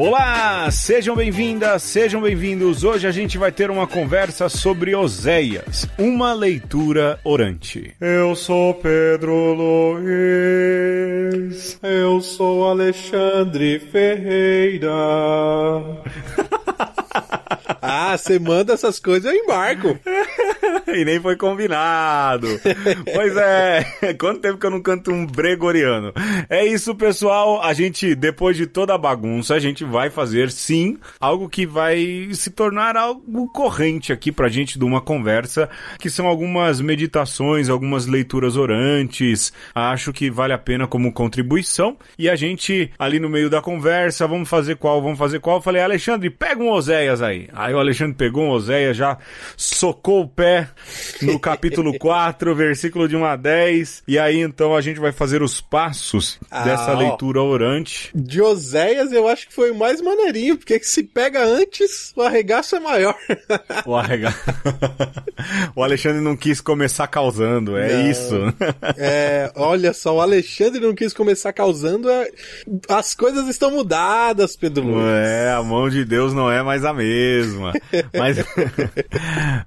Olá, sejam bem-vindas, sejam bem-vindos. Hoje a gente vai ter uma conversa sobre Oséias, uma leitura orante. Eu sou Pedro Luiz, eu sou Alexandre Ferreira. ah, você manda essas coisas, eu embarco. e nem foi combinado. pois é, quanto tempo que eu não canto um gregoriano. É isso, pessoal. A gente, depois de toda a bagunça, a gente vai fazer sim algo que vai se tornar algo corrente aqui pra gente de uma conversa, que são algumas meditações, algumas leituras orantes. Acho que vale a pena como contribuição. E a gente, ali no meio da conversa, vamos fazer qual, vamos fazer qual. Eu falei, Alexandre, pega um Oséias aí. Aí o Alexandre pegou um Oséias, já socou o pé no capítulo 4, versículo de 1 a 10. E aí então a gente vai fazer os passos ah, dessa leitura orante. De Oséias eu acho que foi o mais maneirinho, porque se pega antes, o arregaço é maior. o arregaço. o Alexandre não quis começar causando, é não. isso. é, olha só, o Alexandre não quis começar causando. É... As coisas estão mudadas, Pedro Luiz. É, a mão de Deus não é mais a mesma. Mas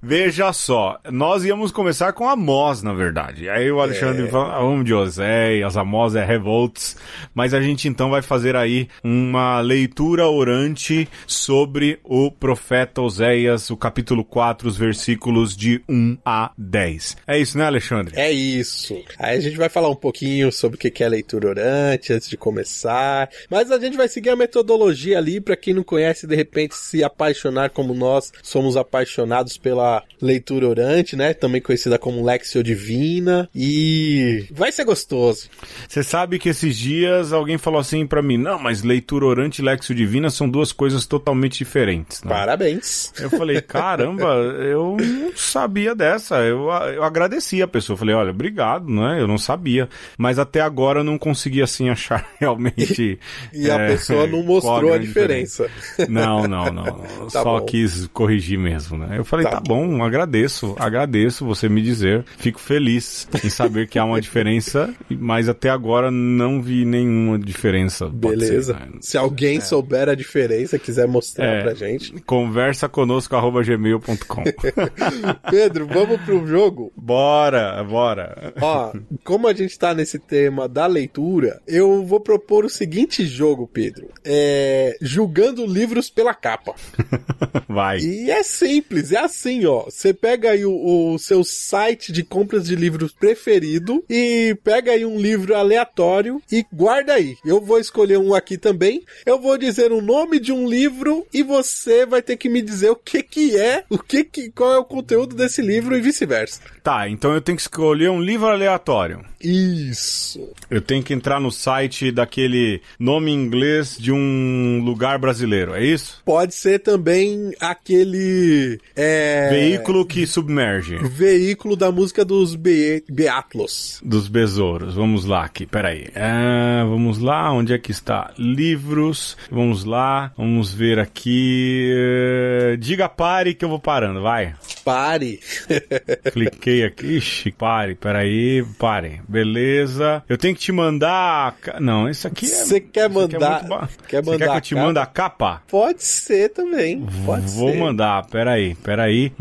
veja só, nós íamos começar com a Amós, na verdade. Aí o Alexandre é. fala, ah, vamos de Oséias, a Amós é Revolts. Mas a gente então vai fazer aí uma leitura orante sobre o profeta Oséias, o capítulo 4, os versículos de 1 a 10. É isso, né, Alexandre? É isso. Aí a gente vai falar um pouquinho sobre o que é leitura orante antes de começar. Mas a gente vai seguir a metodologia ali para quem não conhece, de repente se apaixonar como nós somos apaixonados pela leitura orante né? Também conhecida como Lexio Divina. E vai ser gostoso. Você sabe que esses dias alguém falou assim para mim: não, mas leitura orante e Lexio Divina são duas coisas totalmente diferentes. Né? Parabéns. Eu falei: caramba, eu não sabia dessa. Eu, eu agradeci a pessoa. Eu falei: olha, obrigado, né? Eu não sabia. Mas até agora eu não consegui assim achar realmente. e, é, a pessoa não mostrou a, a diferença. diferença. Não, não, não. não. Tá Só bom. quis corrigir mesmo, né? Eu falei: tá, tá bom, agradeço agradeço você me dizer, fico feliz em saber que há uma diferença, mas até agora não vi nenhuma diferença. Beleza. Ser, né? Se alguém é. souber a diferença, quiser mostrar é, pra gente. Conversa conosco, arroba gmail.com. Pedro, vamos pro jogo? Bora, bora. Ó, como a gente tá nesse tema da leitura, eu vou propor o seguinte jogo, Pedro. É, julgando livros pela capa. Vai. E é simples, é assim, ó. Você pega aí aí o, o seu site de compras de livros preferido e pega aí um livro aleatório e guarda aí. Eu vou escolher um aqui também. Eu vou dizer o nome de um livro e você vai ter que me dizer o que que é, o que que qual é o conteúdo desse livro e vice-versa. Tá, então eu tenho que escolher um livro aleatório. Isso. Eu tenho que entrar no site daquele nome inglês de um lugar brasileiro, é isso? Pode ser também aquele é... veículo que sub submerge. Veículo da música dos be Beatlos. Dos besouros. Vamos lá aqui, peraí. É, vamos lá, onde é que está? Livros. Vamos lá, vamos ver aqui. É, diga pare que eu vou parando, vai. Pare. Cliquei aqui. Ixi, pare, peraí, pare. Beleza. Eu tenho que te mandar. Não, isso aqui é. Você quer é mandar. muito... Quer mandar. quer que eu te mande a capa? Pode ser também. Pode vou ser. Vou mandar, peraí, peraí.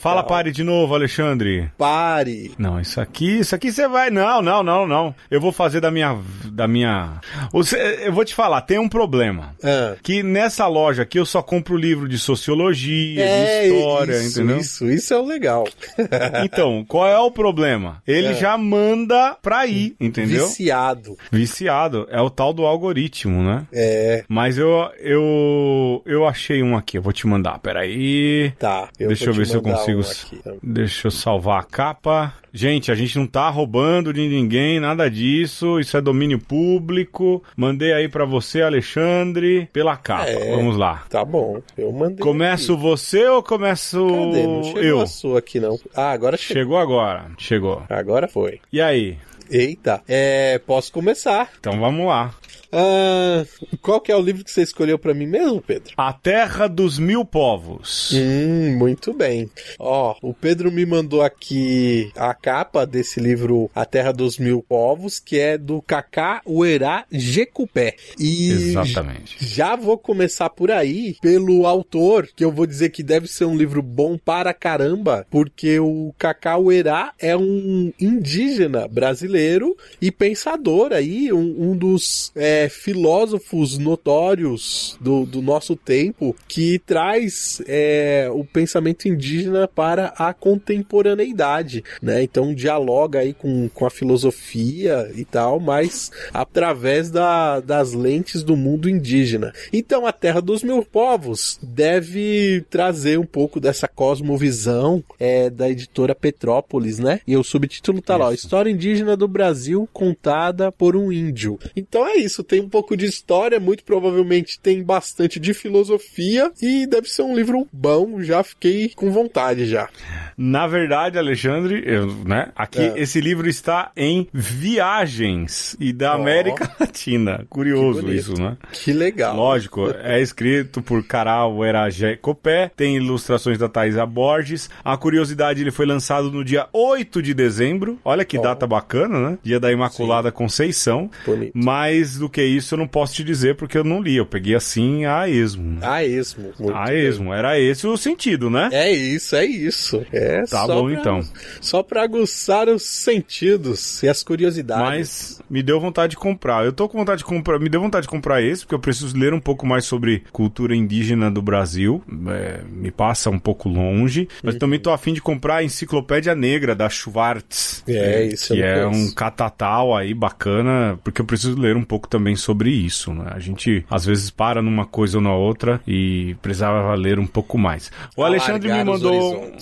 fala pare pare de novo, Alexandre. Pare. Não, isso aqui, isso aqui você vai. Não, não, não, não. Eu vou fazer da minha. Da minha. Você, eu vou te falar, tem um problema. Ah. Que nessa loja aqui eu só compro livro de sociologia, é, de história, isso, entendeu? Isso, isso é o legal. então, qual é o problema? Ele ah. já manda pra ir, entendeu? Viciado. Viciado. É o tal do algoritmo, né? É. Mas eu, eu, eu achei um aqui, eu vou te mandar. Peraí. Tá. Eu Deixa eu ver se eu consigo. Um aqui. Deixa eu salvar a capa. Gente, a gente não tá roubando de ninguém, nada disso. Isso é domínio público. Mandei aí para você, Alexandre, pela capa. É, Vamos lá. Tá bom, eu mandei. Começo aqui. você ou começo Cadê? Não chegou eu? a sua aqui, não. Ah, agora chegou. Chegou agora, chegou. Agora foi. E aí? Eita, é, posso começar. Então vamos lá. Uh, qual que é o livro que você escolheu para mim mesmo, Pedro? A Terra dos Mil Povos. Hum, muito bem. Ó, o Pedro me mandou aqui a capa desse livro A Terra dos Mil Povos, que é do Kaká Uerá Jecupé. E Exatamente. Já vou começar por aí, pelo autor, que eu vou dizer que deve ser um livro bom para caramba, porque o Kaká Uerá é um indígena brasileiro e pensador aí, um, um dos... É, filósofos notórios do, do nosso tempo que traz é, o pensamento indígena para a contemporaneidade, né? Então dialoga aí com, com a filosofia e tal, mas através da, das lentes do mundo indígena. Então a Terra dos Mil Povos deve trazer um pouco dessa cosmovisão é, da editora Petrópolis, né? E o subtítulo tá isso. lá, História Indígena do Brasil contada por um índio. Então é isso, tem um pouco de história, muito provavelmente tem bastante de filosofia e deve ser um livro bom, já fiquei com vontade já. Na verdade, Alexandre, eu, né, aqui é. esse livro está em Viagens e da oh. América Latina. Curioso isso, né? Que legal. Lógico, é escrito por Caral Eragé Copé, tem ilustrações da Thaisa Borges. A curiosidade, ele foi lançado no dia 8 de dezembro. Olha que oh. data bacana, né? Dia da Imaculada Sim. Conceição. Bonito. Mais do que que é isso eu não posso te dizer porque eu não li. Eu peguei assim a esmo. A esmo. A esmo. Bem. Era esse o sentido, né? É isso, é isso. É tá bom pra, então. Só para aguçar os sentidos e as curiosidades. Mas me deu vontade de comprar. Eu tô com vontade de comprar. Me deu vontade de comprar esse porque eu preciso ler um pouco mais sobre cultura indígena do Brasil. É, me passa um pouco longe. Mas uhum. também tô afim de comprar a Enciclopédia Negra da Schwartz. É, né? isso. Que é penso. um catatal aí bacana porque eu preciso ler um pouco também também sobre isso. Né? A gente às vezes para numa coisa ou na outra e precisava valer um pouco mais. O tá Alexandre me mandou.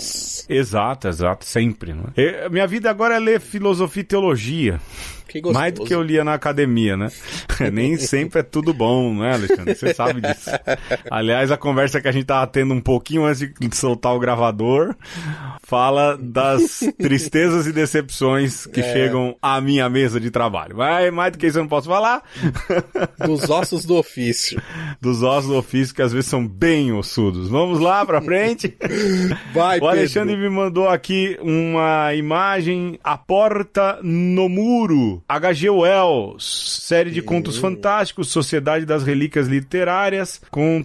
Exato, exato, sempre. Né? minha vida agora é ler filosofia e teologia. Mais do que eu lia na academia, né? Nem sempre é tudo bom, né, Alexandre? Você sabe disso. Aliás, a conversa que a gente tava tendo um pouquinho antes de soltar o gravador fala das tristezas e decepções que é... chegam à minha mesa de trabalho. Mas mais do que isso eu não posso falar. Dos ossos do ofício. Dos ossos do ofício que às vezes são bem ossudos. Vamos lá pra frente? Vai, O Alexandre Pedro. me mandou aqui uma imagem, a porta no muro Brasil. H.G. Wells, série de e... contos fantásticos, Sociedade das Relíquias Literárias, com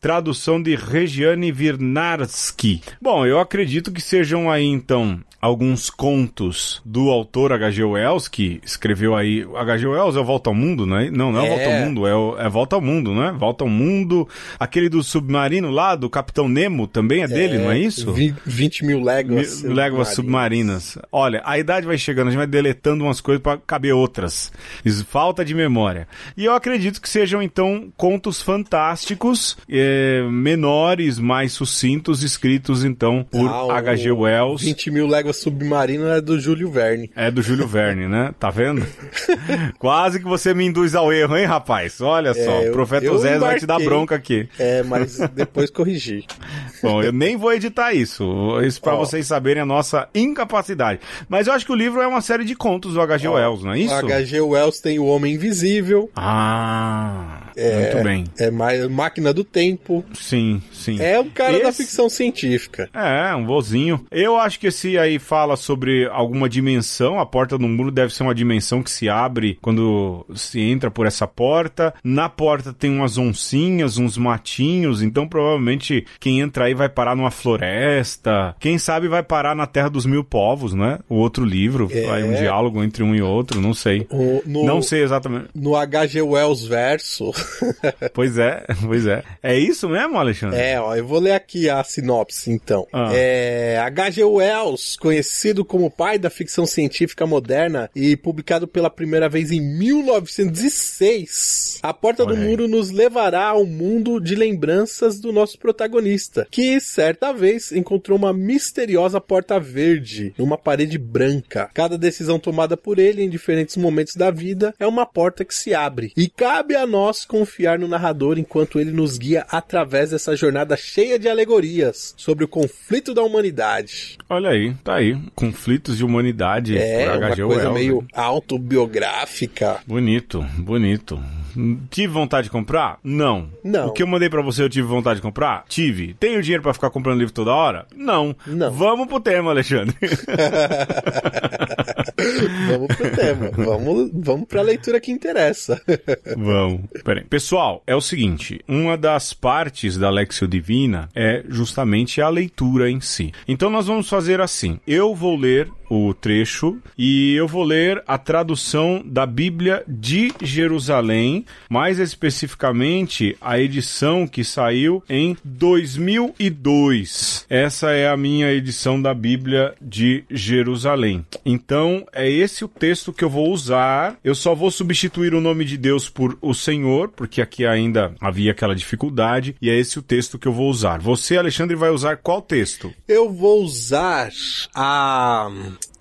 tradução de Regiane Virnarsky. Bom, eu acredito que sejam aí então alguns contos do autor H.G. Wells, que escreveu aí. H.G. Wells é o Volta ao Mundo, né? Não, não é, é. Volta ao é. Mundo, é, o, é Volta ao Mundo, né? Volta ao Mundo. Aquele do submarino lá, do Capitão Nemo, também é, é dele, não é isso? 20 mil léguas. Mil, léguas submarinas. Olha, a idade vai chegando, a gente vai deletando umas coisas para caber outras. falta de memória. E eu acredito que sejam, então, contos fantásticos, eh, menores, mais sucintos, escritos, então, por ah, tá, H.G. Wells. 20 mil léguas Submarino é do Júlio Verne. É do Júlio Verne, né? Tá vendo? Quase que você me induz ao erro, hein, rapaz? Olha é, só, o profeta Osés vai te dar bronca aqui. É, mas depois corrigi. Bom, eu nem vou editar isso. Isso para vocês saberem a nossa incapacidade. Mas eu acho que o livro é uma série de contos do H.G. Wells, não é isso? O H.G. Wells tem o Homem Invisível. Ah. É, Muito bem. É mais máquina do tempo. Sim, sim. É um cara esse... da ficção científica. É, um vozinho. Eu acho que esse aí fala sobre alguma dimensão. A porta do muro deve ser uma dimensão que se abre quando se entra por essa porta. Na porta tem umas oncinhas, uns matinhos. Então provavelmente quem entra aí vai parar numa floresta. Quem sabe vai parar na Terra dos Mil Povos, né? O outro livro. É... Aí um diálogo entre um e outro, não sei. O, no... não sei exatamente. No H.G. Wells verso. pois é, pois é. É isso mesmo, Alexandre? É, ó, eu vou ler aqui a sinopse então. Ah. É, H.G. Wells, conhecido como pai da ficção científica moderna e publicado pela primeira vez em 1906, A Porta Olha do aí. Muro nos levará ao mundo de lembranças do nosso protagonista, que certa vez encontrou uma misteriosa porta verde numa parede branca. Cada decisão tomada por ele em diferentes momentos da vida é uma porta que se abre e cabe a nós confiar no narrador enquanto ele nos guia através dessa jornada cheia de alegorias sobre o conflito da humanidade. Olha aí, tá aí. Conflitos de humanidade. É, uma é coisa Wells, meio assim. autobiográfica. Bonito, bonito. Tive vontade de comprar? Não. Não. O que eu mandei para você eu tive vontade de comprar? Tive. Tenho dinheiro para ficar comprando livro toda hora? Não. Não. Vamos pro tema, Alexandre. vamos pro tema. Vamos, vamos pra leitura que interessa. vamos. Peraí bem. Pessoal, é o seguinte: uma das partes da Lexio Divina é justamente a leitura em si. Então nós vamos fazer assim: eu vou ler o trecho e eu vou ler a tradução da Bíblia de Jerusalém, mais especificamente a edição que saiu em 2002. Essa é a minha edição da Bíblia de Jerusalém. Então é esse o texto que eu vou usar. Eu só vou substituir o nome de Deus por o Senhor, porque aqui ainda havia aquela dificuldade, e é esse o texto que eu vou usar. Você, Alexandre, vai usar qual texto? Eu vou usar a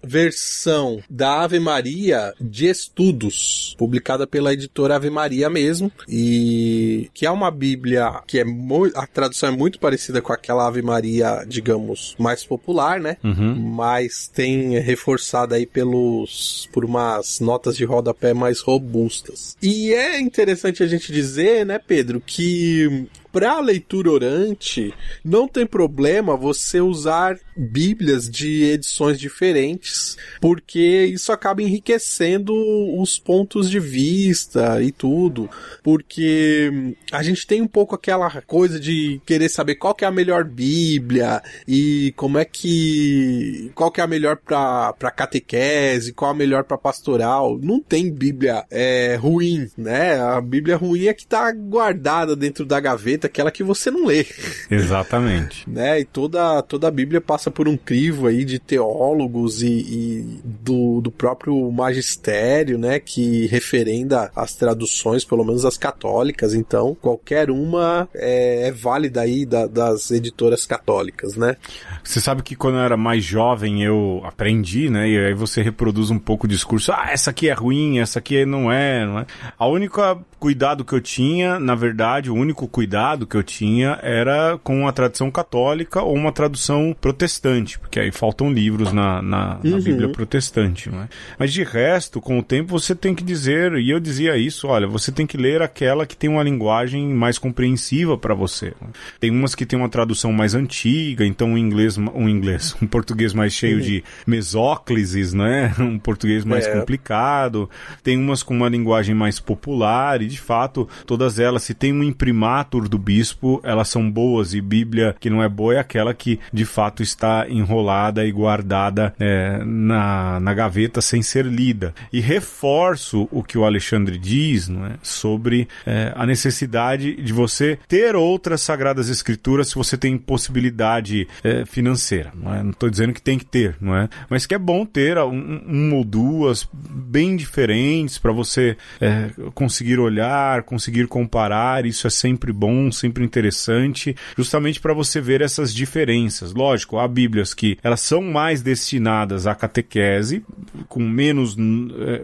versão da Ave Maria de estudos, publicada pela editora Ave Maria mesmo, e que é uma Bíblia que é a tradução é muito parecida com aquela Ave Maria, digamos, mais popular, né? Uhum. Mas tem reforçada aí pelos por umas notas de rodapé mais robustas. E é interessante a gente dizer, né, Pedro, que para leitura orante, não tem problema você usar bíblias de edições diferentes, porque isso acaba enriquecendo os pontos de vista e tudo, porque a gente tem um pouco aquela coisa de querer saber qual que é a melhor bíblia e como é que qual que é a melhor para catequese, qual a melhor para pastoral. Não tem bíblia é, ruim, né? A bíblia ruim é que tá guardada dentro da gaveta perfeita, aquela que você não lê. Exatamente. né? E toda, toda a Bíblia passa por um crivo aí de teólogos e, e do, do próprio magistério, né? Que referenda as traduções, pelo menos as católicas. Então, qualquer uma é, é válida aí da, das editoras católicas, né? Você sabe que quando eu era mais jovem eu aprendi, né? E aí você reproduz um pouco o discurso. Ah, essa aqui é ruim, essa aqui não é, não é. A única cuidado que eu tinha, na verdade, o único cuidado que eu tinha era com a tradição católica ou uma tradução protestante, porque aí faltam livros na, na, uhum. na Bíblia protestante. É? Mas de resto, com o tempo, você tem que dizer, e eu dizia isso, olha, você tem que ler aquela que tem uma linguagem mais compreensiva para você. Tem umas que tem uma tradução mais antiga, então um inglês, um inglês, um português mais cheio uhum. de mesóclises, né? Um português mais é. complicado. Tem umas com uma linguagem mais popular de fato, todas elas, se tem um imprimatur do bispo, elas são boas e Bíblia que não é boa é aquela que de fato está enrolada e guardada é, na, na gaveta sem ser lida. E reforço o que o Alexandre diz não é, sobre é, a necessidade de você ter outras sagradas escrituras se você tem possibilidade é, financeira. Não estou é? dizendo que tem que ter, não é? Mas que é bom ter um, uma ou duas bem diferentes para você é, conseguir olhar olhar, conseguir comparar, isso é sempre bom, sempre interessante, justamente para você ver essas diferenças. Lógico, há Bíblias que elas são mais destinadas à catequese, com menos é,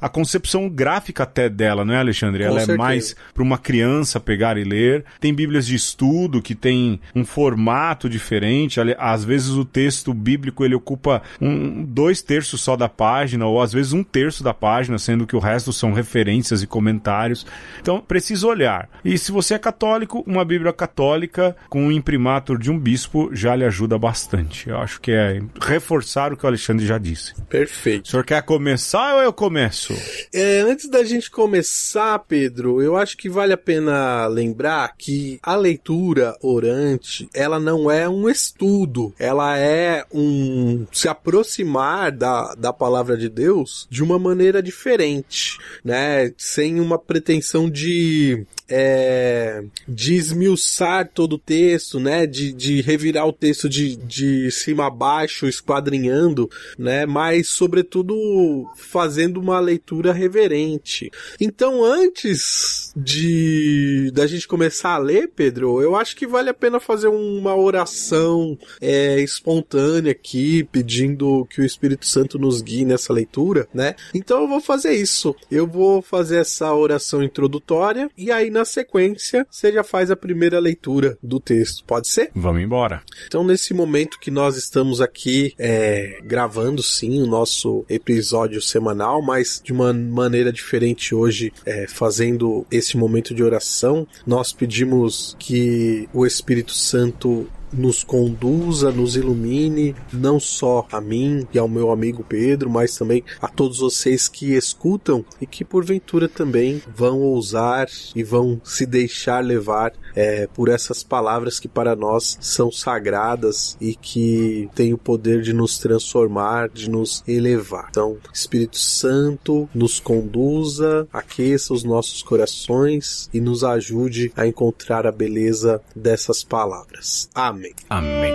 a concepção gráfica até dela, não é, Alexandre? Com ela é certeza. é mais para uma criança pegar e ler. Tem Bíblias de estudo que tem um formato diferente, às vezes o texto bíblico ele ocupa um, dois terços só da página ou às vezes um terço da página, sendo que o resto são referências e comentários isso. Então, precisa olhar. E se você é católico, uma Bíblia católica com o imprimatur de um bispo já lhe ajuda bastante. Eu acho que é reforçar o que o Alexandre já disse. Perfeito. O senhor quer começar ou eu começo? É, antes da gente começar, Pedro, eu acho que vale a pena lembrar que a leitura orante, ela não é um estudo, ela é um se aproximar da, da palavra de Deus de uma maneira diferente, né? Sem uma pretensão intenção de é, esmiuçar todo o texto, né? De, de revirar o texto de, de cima a baixo, esquadrinhando, né? Mas, sobretudo, fazendo uma leitura reverente. Então, antes de da gente começar a ler, Pedro, eu acho que vale a pena fazer uma oração é, espontânea aqui, pedindo que o Espírito Santo nos guie nessa leitura, né? Então, eu vou fazer isso. Eu vou fazer essa oração introdutória e aí na sequência você já faz a primeira leitura do texto, pode ser? Vamos embora. Então, nesse momento que nós estamos aqui é, gravando, sim, o nosso episódio semanal, mas de uma maneira diferente hoje, é, fazendo esse momento de oração, nós pedimos que o Espírito Santo nos conduza, nos ilumine, não só a mim e ao meu amigo Pedro, mas também a todos vocês que escutam e que porventura também vão ousar e vão se deixar levar é, por essas palavras que para nós são sagradas e que têm o poder de nos transformar, de nos elevar. Então, Espírito Santo nos conduza, aqueça os nossos corações e nos ajude a encontrar a beleza dessas palavras. Amém. Amém. Amém.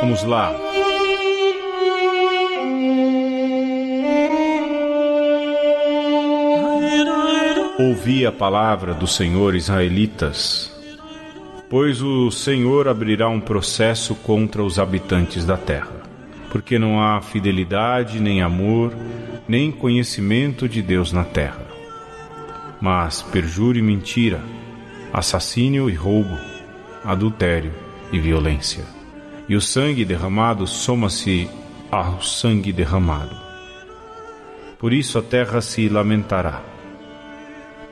Vamos lá. Ouvi a palavra do Senhor, israelitas, pois o Senhor abrirá um processo contra os habitantes da terra, porque não há fidelidade, nem amor, nem conhecimento de Deus na terra. Mas perjure, e mentira, assassínio e roubo, adultério, e violência. E o sangue derramado soma-se ao sangue derramado. Por isso a terra se lamentará.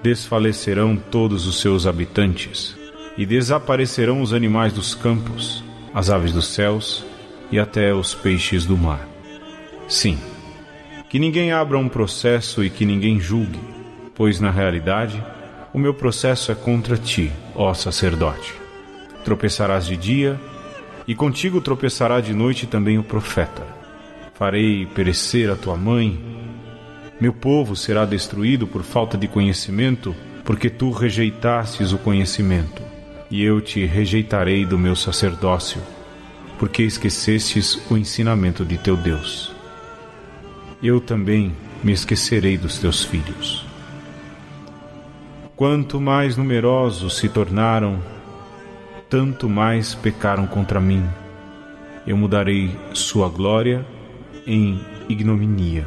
Desfalecerão todos os seus habitantes, e desaparecerão os animais dos campos, as aves dos céus e até os peixes do mar. Sim, que ninguém abra um processo e que ninguém julgue, pois na realidade o meu processo é contra ti, ó sacerdote tropeçarás de dia, e contigo tropeçará de noite também o profeta. Farei perecer a tua mãe. Meu povo será destruído por falta de conhecimento, porque tu rejeitastes o conhecimento, e eu te rejeitarei do meu sacerdócio, porque esquecestes o ensinamento de teu Deus. Eu também me esquecerei dos teus filhos. Quanto mais numerosos se tornaram tanto mais pecaram contra mim. Eu mudarei sua glória em ignominia.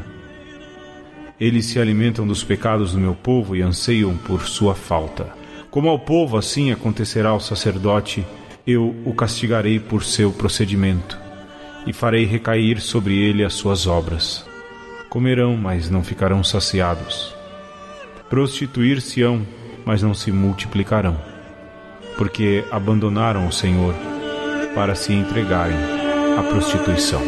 Eles se alimentam dos pecados do meu povo e anseiam por sua falta. Como ao povo, assim acontecerá ao sacerdote, eu o castigarei por seu procedimento, e farei recair sobre ele as suas obras. Comerão, mas não ficarão saciados. Prostituir-se-ão, mas não se multiplicarão porque abandonaram o Senhor para se entregarem à prostituição.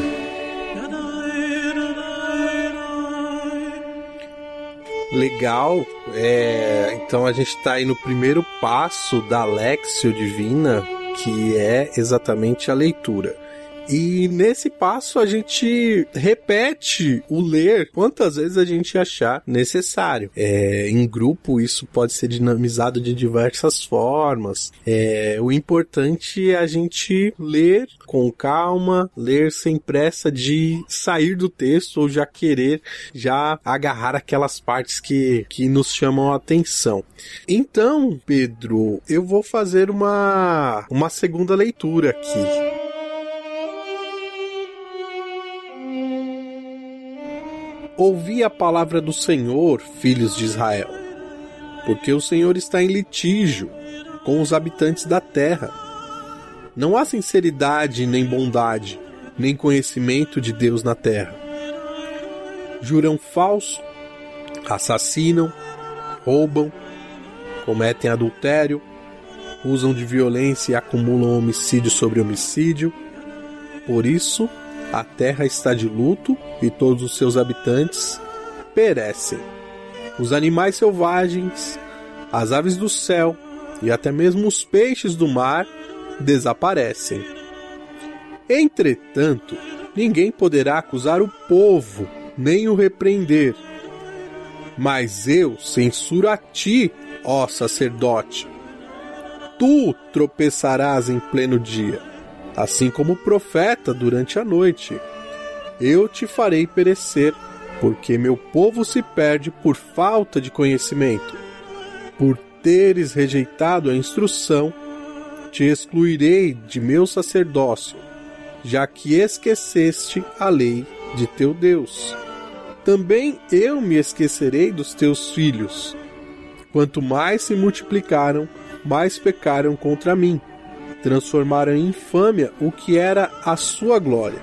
Legal, é, então a gente está aí no primeiro passo da Lexio Divina, que é exatamente a leitura. E nesse passo a gente repete o ler quantas vezes a gente achar necessário. É, em grupo isso pode ser dinamizado de diversas formas. É, o importante é a gente ler com calma, ler sem pressa de sair do texto ou já querer já agarrar aquelas partes que, que nos chamam a atenção. Então, Pedro, eu vou fazer uma, uma segunda leitura aqui. Ouvi a palavra do Senhor, filhos de Israel, porque o Senhor está em litígio com os habitantes da terra. Não há sinceridade, nem bondade, nem conhecimento de Deus na terra. Juram falso, assassinam, roubam, cometem adultério, usam de violência e acumulam homicídio sobre homicídio. Por isso, a terra está de luto e todos os seus habitantes perecem. Os animais selvagens, as aves do céu e até mesmo os peixes do mar desaparecem. Entretanto, ninguém poderá acusar o povo, nem o repreender. Mas eu censuro a ti, ó sacerdote. Tu tropeçarás em pleno dia assim como o profeta durante a noite. Eu te farei perecer, porque meu povo se perde por falta de conhecimento. Por teres rejeitado a instrução, te excluirei de meu sacerdócio, já que esqueceste a lei de teu Deus. Também eu me esquecerei dos teus filhos. Quanto mais se multiplicaram, mais pecaram contra mim transformaram em infâmia o que era a sua glória.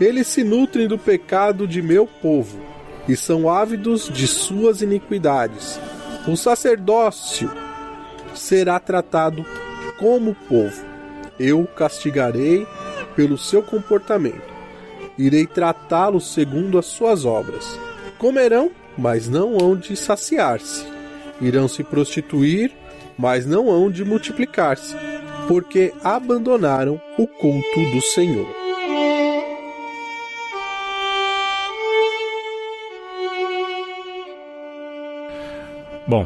Eles se nutrem do pecado de meu povo e são ávidos de suas iniquidades. O sacerdócio será tratado como povo. Eu o castigarei pelo seu comportamento. Irei tratá-lo segundo as suas obras. Comerão, mas não hão de saciar-se. Irão se prostituir, mas não hão de multiplicar-se porque abandonaram o culto do Senhor. Bom,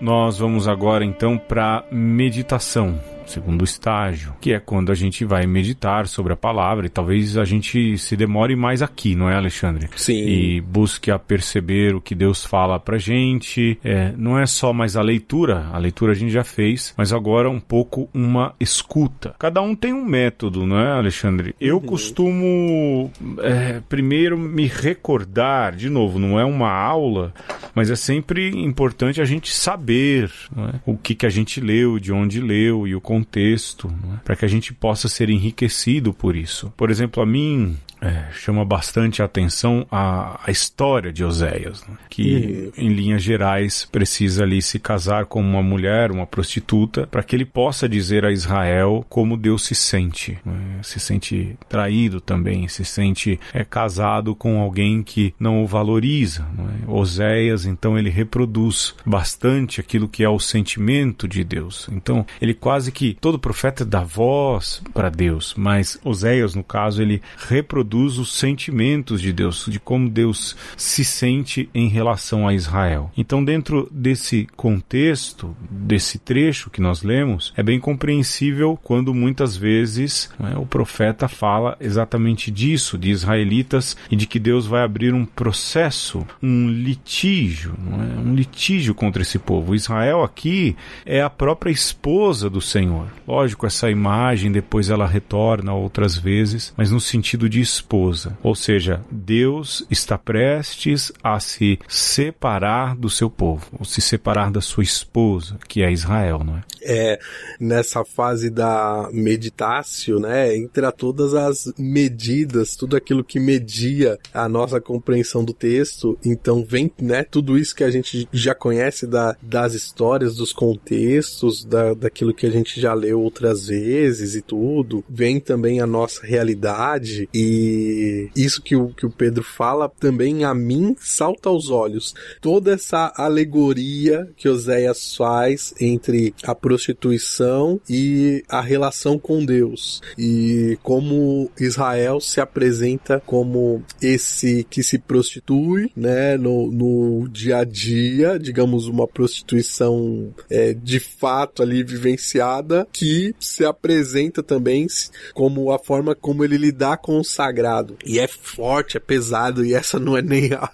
nós vamos agora então para meditação segundo estágio, que é quando a gente vai meditar sobre a palavra e talvez a gente se demore mais aqui, não é, Alexandre? Sim. E busque a perceber o que Deus fala pra gente. É, não é só mais a leitura, a leitura a gente já fez, mas agora um pouco uma escuta. Cada um tem um método, não é, Alexandre? Eu uhum. costumo é, primeiro me recordar, de novo, não é uma aula, mas é sempre importante a gente saber é? o que, que a gente leu, de onde leu e o contexto, é? para que a gente possa ser enriquecido por isso. Por exemplo, a mim é, chama bastante a atenção a, a história de Oséias, é? que e... em linhas gerais precisa ali se casar com uma mulher, uma prostituta, para que ele possa dizer a Israel como Deus se sente, é? se sente traído também, se sente é, casado com alguém que não o valoriza. É? Oséias então ele reproduz bastante aquilo que é o sentimento de Deus. Então ele quase que que todo profeta dá voz para Deus, mas Oséias, no caso, ele reproduz os sentimentos de Deus, de como Deus se sente em relação a Israel. Então, dentro desse contexto, desse trecho que nós lemos, é bem compreensível quando muitas vezes né, o profeta fala exatamente disso, de israelitas e de que Deus vai abrir um processo, um litígio, é, um litígio contra esse povo. Israel aqui é a própria esposa do Senhor. Senhor. Lógico, essa imagem depois ela retorna outras vezes, mas no sentido de esposa. Ou seja, Deus está prestes a se separar do seu povo, ou se separar da sua esposa, que é Israel, não é? É, nessa fase da meditácio, né, entra todas as medidas, tudo aquilo que media a nossa compreensão do texto, então vem, né, tudo isso que a gente já conhece da, das histórias, dos contextos, da, daquilo que a gente já leu outras vezes e tudo, vem também a nossa realidade e isso que o, que o Pedro fala também a mim salta aos olhos. Toda essa alegoria que Oséias faz entre a prostituição e a relação com Deus e como Israel se apresenta como esse que se prostitui, né, no, no dia a dia, digamos uma prostituição é, de fato ali vivenciada que se apresenta também como a forma como ele lidar com o sagrado. E é forte, é pesado, e essa não é nem a,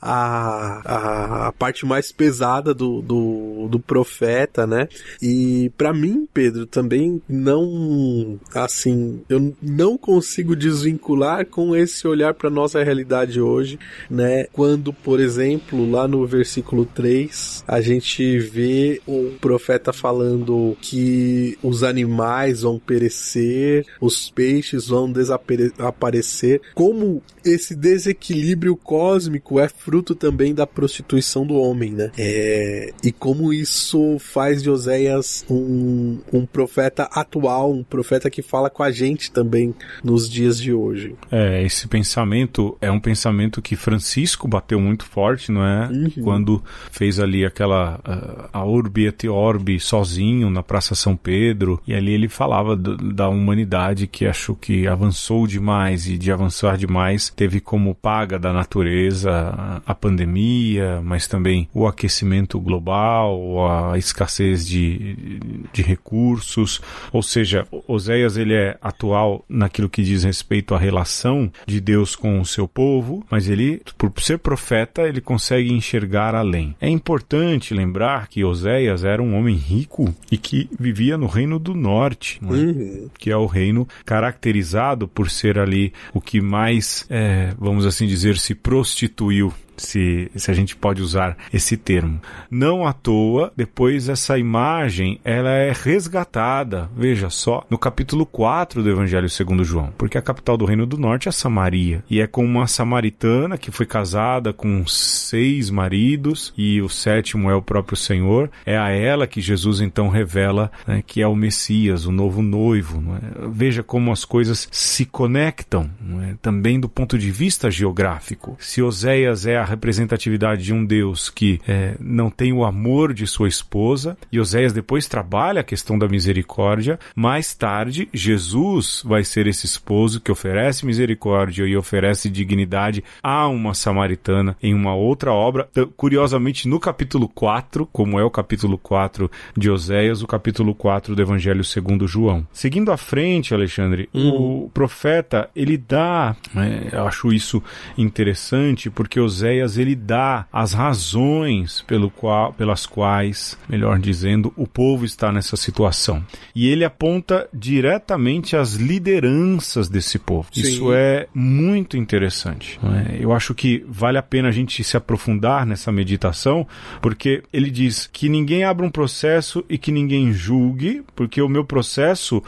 a, a parte mais pesada do, do, do profeta, né? E para mim, Pedro, também não, assim, eu não consigo desvincular com esse olhar para nossa realidade hoje, né? Quando, por exemplo, lá no versículo 3, a gente vê o profeta falando que os animais vão perecer, os peixes vão desaparecer. Como esse desequilíbrio cósmico é fruto também da prostituição do homem, né? É, e como isso faz de Oséias um, um profeta atual, um profeta que fala com a gente também nos dias de hoje. É, esse pensamento é um pensamento que Francisco bateu muito forte, não é? Uhum. Quando fez ali aquela a, a Urbi et Orbi sozinho na Praça São são Pedro, e ali ele falava do, da humanidade que achou que avançou demais e de avançar demais teve como paga da natureza a pandemia, mas também o aquecimento global, a escassez de, de recursos, ou seja, Oséias ele é atual naquilo que diz respeito à relação de Deus com o seu povo, mas ele, por ser profeta, ele consegue enxergar além. É importante lembrar que Oséias era um homem rico e que vivia vivia no Reino do Norte, né? uhum. que é o reino caracterizado por ser ali o que mais, é, vamos assim dizer, se prostituiu se, se a gente pode usar esse termo. Não à toa, depois essa imagem ela é resgatada, veja só, no capítulo 4 do Evangelho segundo João, porque a capital do Reino do Norte é Samaria, e é com uma samaritana que foi casada com seis maridos, e o sétimo é o próprio Senhor, é a ela que Jesus então revela né, que é o Messias, o novo noivo. É? Veja como as coisas se conectam, é? também do ponto de vista geográfico. Se Oséias é a representatividade de um Deus que é, não tem o amor de sua esposa, e Oséias depois trabalha a questão da misericórdia. Mais tarde, Jesus vai ser esse esposo que oferece misericórdia e oferece dignidade a uma samaritana em uma outra obra. Então, curiosamente, no capítulo 4, como é o capítulo 4 de Oséias, o capítulo 4 do Evangelho segundo João. Seguindo à frente, Alexandre, hum. o uhum. profeta ele dá, é, eu acho isso interessante, porque Oséias ele dá as razões pelo qual, pelas quais, melhor dizendo, o povo está nessa situação. E ele aponta diretamente as lideranças desse povo. Sim. Isso é muito interessante. É? Eu acho que vale a pena a gente se aprofundar nessa meditação, porque ele diz que ninguém abra um processo e que ninguém julgue, porque o meu processo,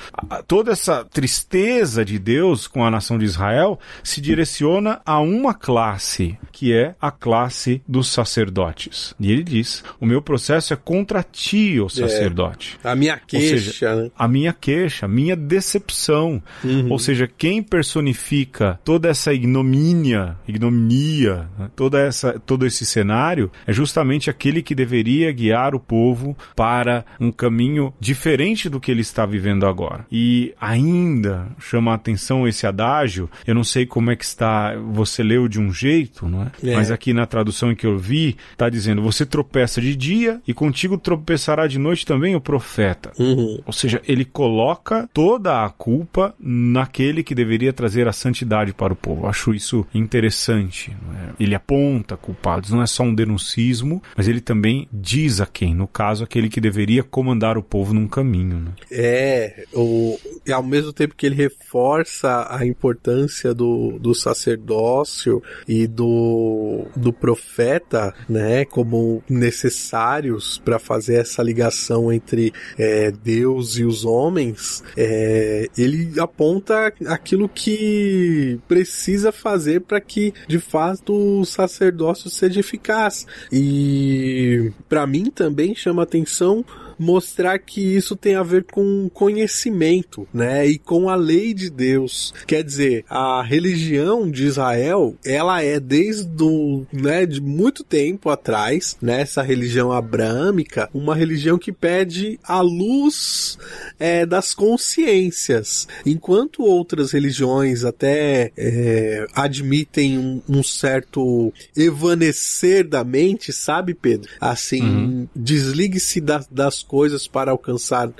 toda essa tristeza de Deus com a nação de Israel, se direciona a uma classe, que é a classe dos sacerdotes. E ele diz: o meu processo é contra ti, o é, sacerdote. É, a minha queixa, seja, né? A minha queixa, a minha decepção. Uhum. Ou seja, quem personifica toda essa ignomínia, ignominia, né, toda essa, todo esse cenário é justamente aquele que deveria guiar o povo para um caminho diferente do que ele está vivendo agora. E ainda chama a atenção esse adágio. Eu não sei como é que está. Você leu de um jeito, não é? é. Mas mas aqui na tradução que eu vi, está dizendo: você tropeça de dia e contigo tropeçará de noite também o profeta. Uhum. Ou seja, ele coloca toda a culpa naquele que deveria trazer a santidade para o povo. acho isso interessante. É? Ele aponta culpados, não é só um denuncismo, mas ele também diz a quem, no caso, aquele que deveria comandar o povo num caminho. Né? É, o, e ao mesmo tempo que ele reforça a importância do, do sacerdócio e do do profeta, né, como necessários para fazer essa ligação entre é, Deus e os homens, é, ele aponta aquilo que precisa fazer para que de fato o sacerdócio seja eficaz. E para mim também chama atenção mostrar que isso tem a ver com conhecimento, né? E com a lei de Deus. Quer dizer, a religião de Israel, ela é desde do, né, de muito tempo atrás, nessa né, religião abrâmica, uma religião que pede a luz é, das consciências, enquanto outras religiões até é, admitem um, um, certo evanescer da mente, sabe, Pedro? Assim, uhum. desligue-se da, das coisas para alcançar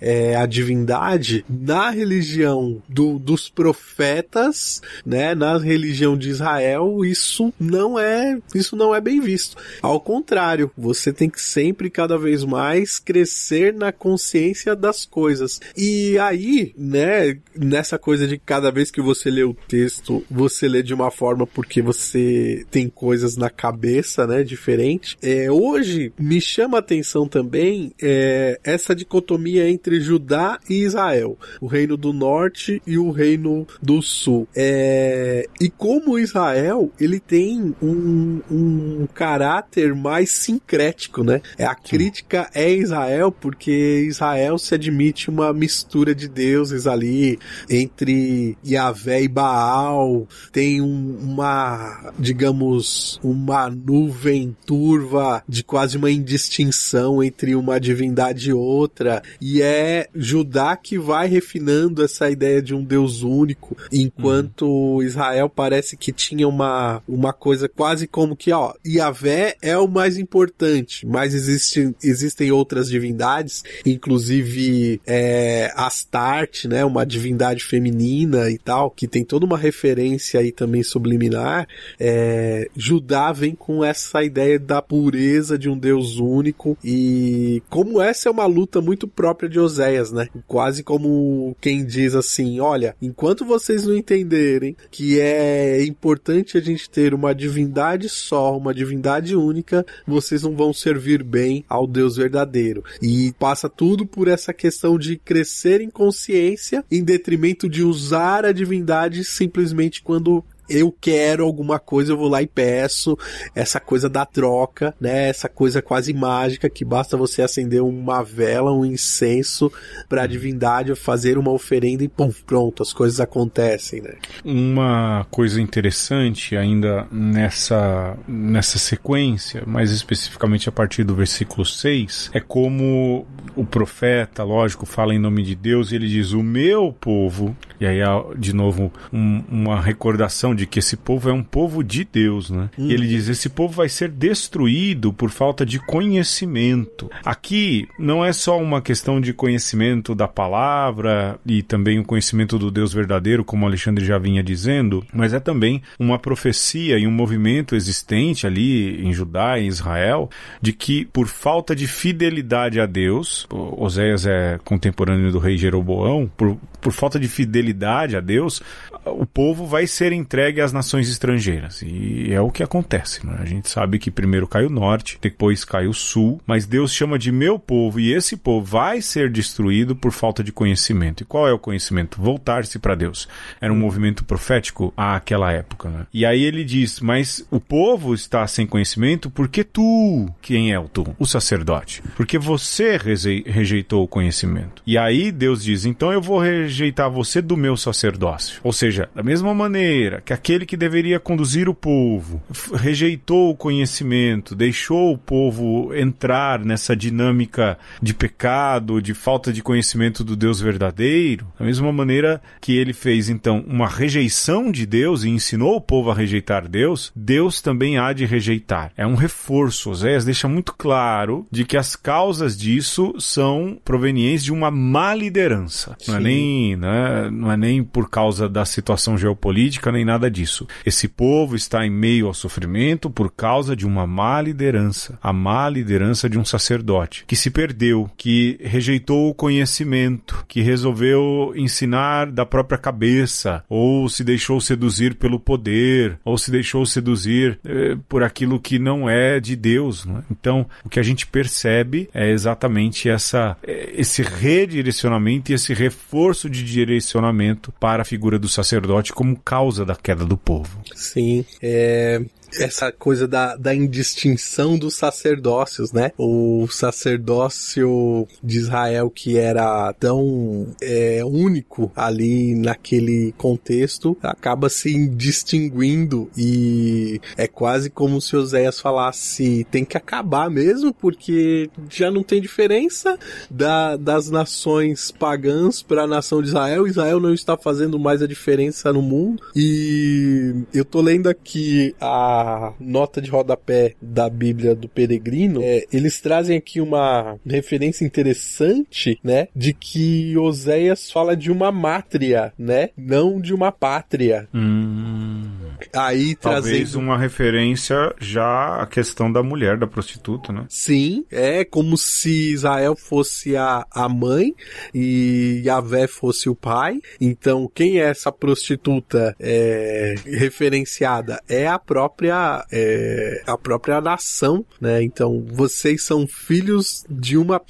é, a divindade, na religião do, dos profetas, né, na religião de Israel, isso não é isso não é bem visto. Ao contrário, você tem que sempre cada vez mais crescer na consciência das coisas. E aí, né, nessa coisa de cada vez que você lê o texto, você lê de uma forma porque você tem coisas na cabeça, né, diferente. É, hoje me chama a atenção também é, é, essa dicotomia entre Judá e Israel, o reino do norte e o reino do sul. É, e como Israel, ele tem um, um caráter mais sincrético, né? É, a crítica é Israel porque Israel se admite uma mistura de deuses ali entre Yahvé e Baal, tem um, uma, digamos, uma nuvem turva de quase uma indistinção entre uma divindade de outra, e é Judá que vai refinando essa ideia de um Deus único, enquanto uhum. Israel parece que tinha uma, uma coisa quase como que, ó, Yahvé é o mais importante, mas existe, existem outras divindades, inclusive é, Astarte, né, uma divindade feminina e tal, que tem toda uma referência aí também subliminar. É, Judá vem com essa ideia da pureza de um Deus único e como essa é uma luta muito própria de Oséias, né? Quase como quem diz assim: olha, enquanto vocês não entenderem que é importante a gente ter uma divindade só, uma divindade única, vocês não vão servir bem ao Deus verdadeiro. E passa tudo por essa questão de crescer em consciência em detrimento de usar a divindade simplesmente quando eu quero alguma coisa, eu vou lá e peço. Essa coisa da troca, né? Essa coisa quase mágica que basta você acender uma vela, um incenso para a divindade fazer uma oferenda e pum, pronto, as coisas acontecem, né? Uma coisa interessante ainda nessa nessa sequência, mais especificamente a partir do versículo 6, é como o profeta, lógico, fala em nome de Deus e ele diz: "O meu povo". E aí há de novo um, uma recordação de que esse povo é um povo de Deus, né? Hum. E ele uhum. diz: esse povo vai ser destruído por falta de conhecimento. Aqui não é só uma questão de conhecimento da palavra e também o conhecimento do Deus verdadeiro, como Alexandre já vinha dizendo, mas é também uma profecia e um movimento existente ali em Judá, em Israel, de que por falta de fidelidade a Deus, Oséias é contemporâneo do rei Jeroboão, por, por falta de fidelidade a Deus, o povo vai ser entregue entregue às nações estrangeiras. E é o que acontece. Né? A gente sabe que primeiro cai o norte, depois cai o sul, mas Deus chama de meu povo e esse povo vai ser destruído por falta de conhecimento. E qual é o conhecimento? Voltar-se para Deus. Era um movimento profético àquela época. Né? E aí ele diz: Mas o povo está sem conhecimento porque tu, quem é o tu? O sacerdote. Porque você rejeitou o conhecimento. E aí Deus diz: Então eu vou rejeitar você do meu sacerdócio. Ou seja, da mesma maneira que a aquele que deveria conduzir o povo, rejeitou o conhecimento, deixou o povo entrar nessa dinâmica de pecado, de falta de conhecimento do Deus verdadeiro, da mesma maneira que ele fez então uma rejeição de Deus e ensinou o povo a rejeitar Deus, Deus também há de rejeitar. É um reforço. Oséias deixa muito claro de que as causas disso são provenientes de uma má liderança. Não é, nem, não, é, não é nem por causa da situação geopolítica nem nada nada disso. Esse povo está em meio ao sofrimento por causa de uma má liderança, a má liderança de um sacerdote que se perdeu, que rejeitou o conhecimento, que resolveu ensinar da própria cabeça, ou se deixou seduzir pelo poder, ou se deixou seduzir eh, por aquilo que não é de Deus. É? Então, o que a gente percebe é exatamente essa, eh, esse redirecionamento e esse reforço de direcionamento para a figura do sacerdote como causa da queda queda do povo. Sim. É, essa coisa da, da indistinção dos sacerdócios, né? O sacerdócio de Israel que era tão é, único ali naquele contexto acaba se distinguindo e é quase como se Oséias falasse tem que acabar mesmo porque já não tem diferença da, das nações pagãs para a nação de Israel. Israel não está fazendo mais a diferença no mundo e eu tô lendo aqui a nota de rodapé da Bíblia do Peregrino, é, eles trazem aqui uma referência interessante, né, de que Oséias fala de uma mátria, né, não de uma pátria. Hum. Aí Talvez uma referência já à questão da mulher, da prostituta, né? Sim, é como se Israel fosse a, a mãe e Yahvé fosse o pai. Então, quem é essa prostituta é, referenciada? É a própria, é, a própria nação, né? Então, vocês são filhos de uma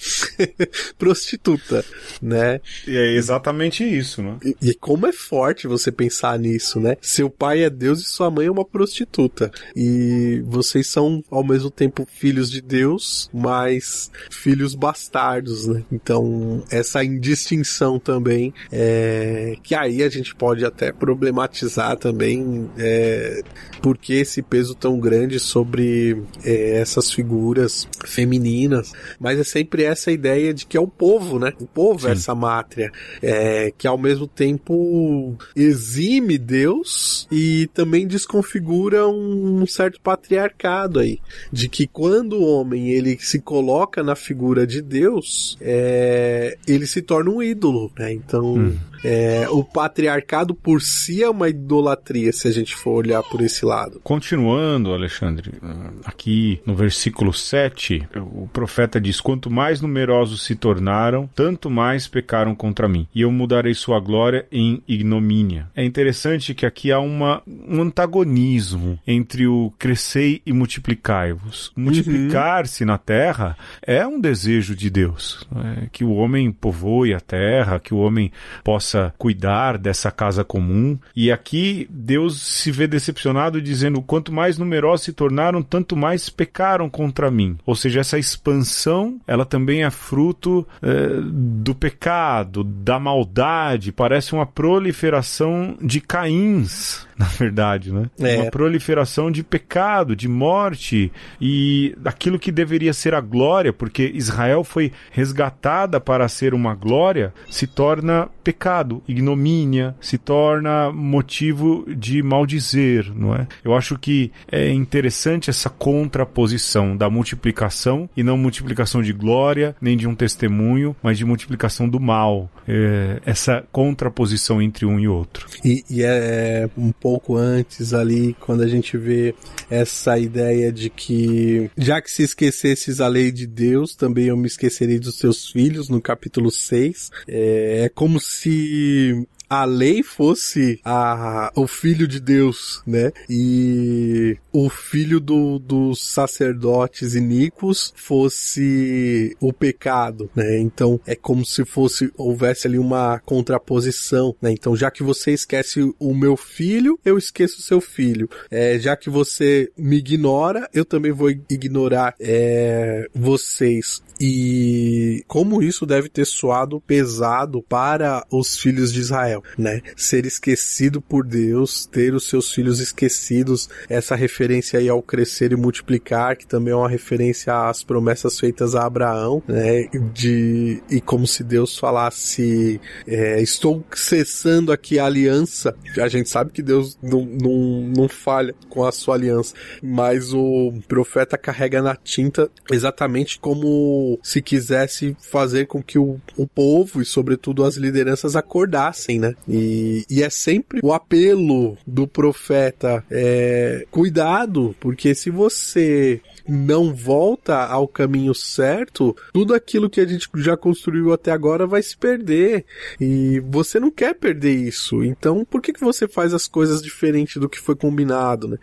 prostituta, né? E é exatamente isso, né? E, e como é forte você pensar nisso, né? Seu pai é Deus Deus e sua mãe é uma prostituta. E vocês são ao mesmo tempo filhos de Deus, mas filhos bastardos, né? Então, essa indistinção também é que aí a gente pode até problematizar também é, por que esse peso tão grande sobre é, essas figuras femininas, mas é sempre essa ideia de que é o povo, né? O povo é Sim. é essa mátria, é, que ao mesmo tempo exime Deus e também também desconfigura um, certo patriarcado aí, de que quando o homem ele se coloca na figura de Deus, é, ele se torna um ídolo, né? Então hum. É, o patriarcado por si é uma idolatria, se a gente for olhar por esse lado. Continuando, Alexandre, ah, aqui no versículo 7, o profeta diz: Quanto mais numerosos se tornaram, tanto mais pecaram contra mim, e eu mudarei sua glória em ignomínia. É interessante que aqui há uma, um antagonismo entre o crescei e multiplicai-vos. Uhum. Multiplicar-se uhum. na terra é um desejo de Deus, né? que o homem povoe a terra, que o homem possa possa cuidar dessa casa comum. E aqui Deus se vê decepcionado, dizendo: quanto mais numerosos se tornaram, tanto mais pecaram contra mim. Ou seja, essa expansão ela também é fruto é, do pecado, da maldade, parece uma proliferação de Caíns, na verdade, né? É. Uma proliferação de pecado, de morte e aquilo que deveria ser a glória, porque Israel foi resgatada para ser uma glória, se torna pecado, ignomínia, se torna motivo de maldizer, não é? Eu acho que é interessante essa contraposição da multiplicação e não multiplicação de glória, nem de um testemunho, mas de multiplicação do mal. É, essa contraposição entre um e outro. E, e é, é um pouco antes ali, quando a gente vê essa ideia de que já que se esquecesses a lei de Deus, também eu me esquecerei dos seus filhos, no capítulo 6. É, é como se si a lei fosse a, o filho de Deus, né? E o filho do, dos sacerdotes iníquos fosse o pecado, né? Então é como se fosse houvesse ali uma contraposição, né? Então já que você esquece o meu filho, eu esqueço o seu filho. É, já que você me ignora, eu também vou ignorar é, vocês. E como isso deve ter soado pesado para os filhos de Israel? né? Ser esquecido por Deus, ter os seus filhos esquecidos, essa referência aí ao crescer e multiplicar, que também é uma referência às promessas feitas a Abraão, né? De e como se Deus falasse, é, estou cessando aqui a aliança. A gente sabe que Deus não, não, não falha com a sua aliança, mas o profeta carrega na tinta exatamente como se quisesse fazer com que o, o povo e sobretudo as lideranças acordassem, né? né? E, e é sempre o apelo do profeta, é, cuidado, porque se você não volta ao caminho certo, tudo aquilo que a gente já construiu até agora vai se perder. E você não quer perder isso. Então, por que, que você faz as coisas diferente do que foi combinado, né?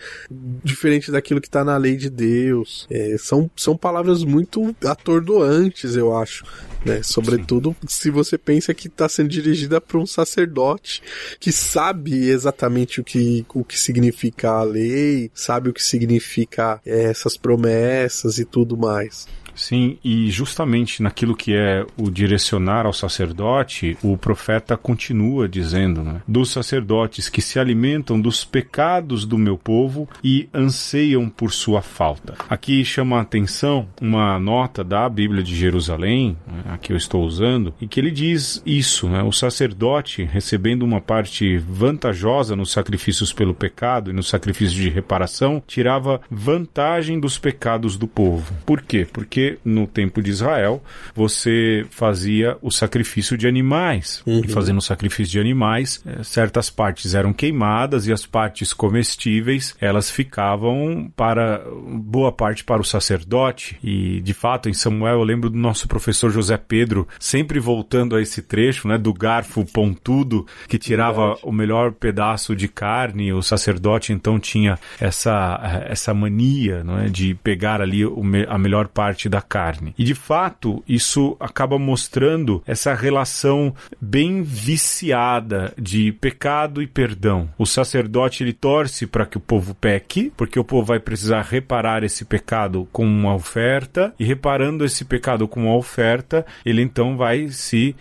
Diferente daquilo que tá na lei de Deus. É, são, são palavras muito atordoantes, eu acho. Né? Sobretudo Sim. se você pensa que está sendo dirigida para um sacerdote que sabe exatamente o que, o que significa a lei, sabe o que significa é, essas promessas essas e tudo mais. Sim, e justamente naquilo que é o direcionar ao sacerdote, o profeta continua dizendo, né? Dos sacerdotes que se alimentam dos pecados do meu povo e anseiam por sua falta. Aqui chama a atenção uma nota da Bíblia de Jerusalém, né, a que eu estou usando, e que ele diz isso, né? O sacerdote recebendo uma parte vantajosa nos sacrifícios pelo pecado e nos sacrifícios de reparação, tirava vantagem dos pecados do povo. Por quê? Porque no tempo de Israel você fazia o sacrifício de animais. Uhum. E fazendo o sacrifício de animais, eh, certas partes eram queimadas e as partes comestíveis elas ficavam para boa parte para o sacerdote. E de fato, em Samuel, eu lembro do nosso professor José Pedro sempre voltando a esse trecho, né, do garfo pontudo que tirava Verdade. o melhor pedaço de carne. O sacerdote então tinha essa eh, essa mania, não é, de pegar ali a melhor parte da da carne. E de fato, isso acaba mostrando essa relação bem viciada de pecado e perdão. O sacerdote ele torce para que o povo peque, porque o povo vai precisar reparar esse pecado com uma oferta, e reparando esse pecado com uma oferta, ele então vai se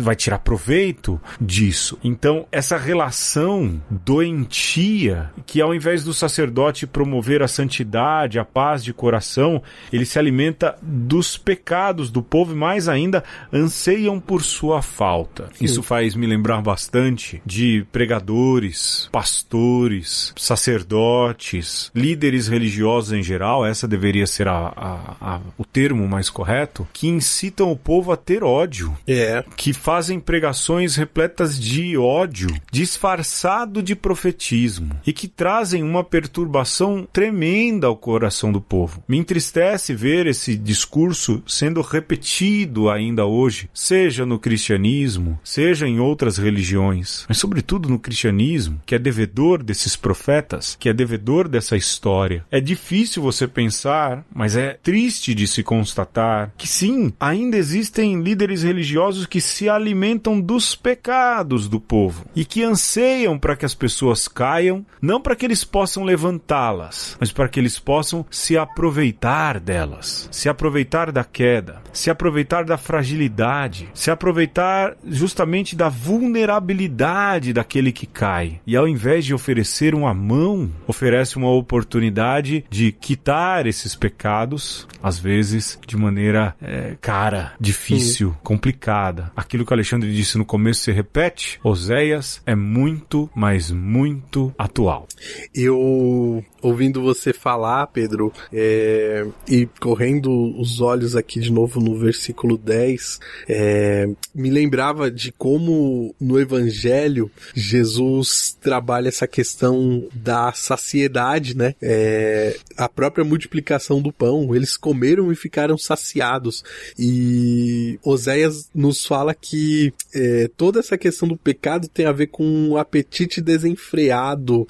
vai tirar proveito disso. Então, essa relação doentia que ao invés do sacerdote promover a santidade, a paz de coração, ele se alimenta dos pecados do povo e mais ainda anseiam por sua falta. Sim. Isso faz me lembrar bastante de pregadores, pastores, sacerdotes, líderes religiosos em geral, essa deveria ser a, a, a, o termo mais correto, que incitam o povo a ter ódio. É. Que fazem pregações repletas de ódio, disfarçado de profetismo, e que trazem uma perturbação tremenda ao coração do povo. Me entristece ver esse esse discurso sendo repetido ainda hoje, seja no cristianismo, seja em outras religiões, mas sobretudo no cristianismo, que é devedor desses profetas, que é devedor dessa história. É difícil você pensar, mas é triste de se constatar que sim, ainda existem líderes religiosos que se alimentam dos pecados do povo e que anseiam para que as pessoas caiam, não para que eles possam levantá-las, mas para que eles possam se aproveitar delas se aproveitar da queda, se aproveitar da fragilidade, se aproveitar justamente da vulnerabilidade daquele que cai. E ao invés de oferecer uma mão, oferece uma oportunidade de quitar esses pecados, às vezes de maneira é, cara, difícil, Sim. complicada. Aquilo que Alexandre disse no começo se repete, Oséias é muito, mas muito atual. Eu ouvindo você falar, Pedro, é, e correndo os olhos aqui de novo no versículo 10, é, me lembrava de como no Evangelho Jesus trabalha essa questão da saciedade, né? É, a própria multiplicação do pão, eles comeram e ficaram saciados. E Oséias nos fala que é, toda essa questão do pecado tem a ver com um apetite desenfreado,